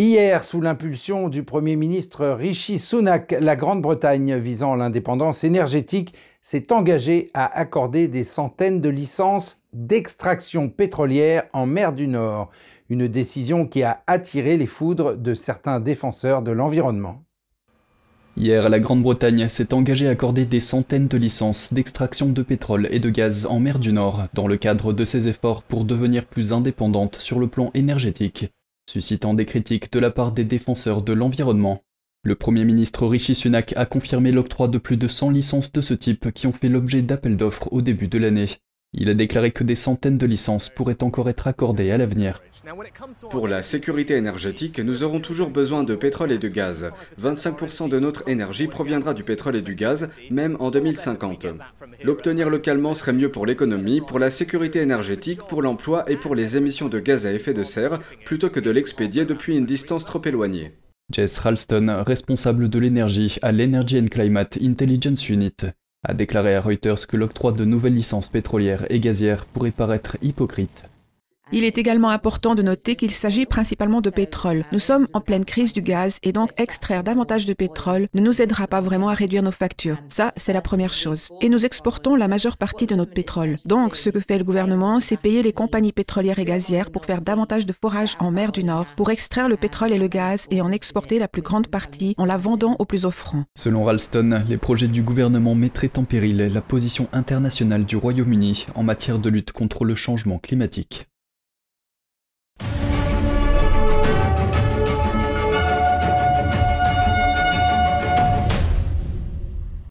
Hier, sous l'impulsion du Premier ministre Rishi Sunak, la Grande-Bretagne visant l'indépendance énergétique s'est engagée à accorder des centaines de licences d'extraction pétrolière en mer du Nord, une décision qui a attiré les foudres de certains défenseurs de l'environnement. Hier, la Grande-Bretagne s'est engagée à accorder des centaines de licences d'extraction de pétrole et de gaz en mer du Nord, dans le cadre de ses efforts pour devenir plus indépendante sur le plan énergétique suscitant des critiques de la part des défenseurs de l'environnement. Le Premier ministre Rishi Sunak a confirmé l'octroi de plus de 100 licences de ce type qui ont fait l'objet d'appels d'offres au début de l'année. Il a déclaré que des centaines de licences pourraient encore être accordées à l'avenir. Pour la sécurité énergétique, nous aurons toujours besoin de pétrole et de gaz. 25% de notre énergie proviendra du pétrole et du gaz, même en 2050. L'obtenir localement serait mieux pour l'économie, pour la sécurité énergétique, pour l'emploi et pour les émissions de gaz à effet de serre, plutôt que de l'expédier depuis une distance trop éloignée. Jess Ralston, responsable de l'énergie à l'Energy and Climate Intelligence Unit, a déclaré à Reuters que l'octroi de nouvelles licences pétrolières et gazières pourrait paraître hypocrite il est également important de noter qu'il s'agit principalement de pétrole. Nous sommes en pleine crise du gaz et donc extraire davantage de pétrole ne nous aidera pas vraiment à réduire nos factures. Ça, c'est la première chose. Et nous exportons la majeure partie de notre pétrole. Donc, ce que fait le gouvernement, c'est payer les compagnies pétrolières et gazières pour faire davantage de forages en mer du Nord, pour extraire le pétrole et le gaz et en exporter la plus grande partie en la vendant aux plus offrants. Selon Ralston, les projets du gouvernement mettraient en péril la position internationale du Royaume-Uni en matière de lutte contre le changement climatique.